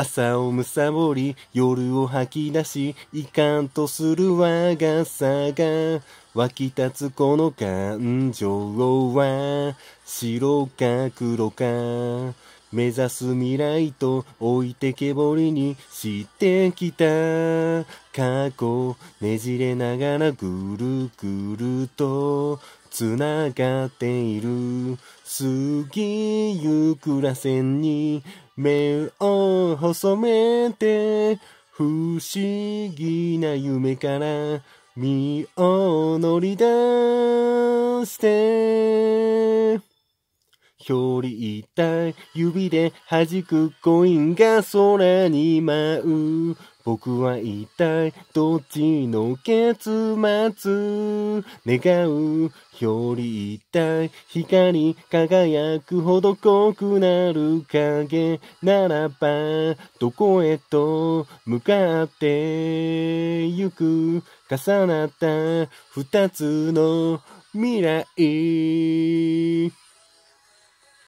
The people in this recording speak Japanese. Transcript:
朝をむさぼり、夜を吐き出し、いかんとする我がさが、湧き立つこの感情は、白か黒か、目指す未来と置いてけぼりにしてきた。過去ねじれながらぐるぐると繋がっている過ぎゆくらせんに目を細めて不思議な夢から身を乗り出して距離痛い指で弾くコインが空に舞う僕は一体どっちの結末願う表裏一体光輝くほど濃くなる影ならばどこへと向かってゆく重なった二つの未来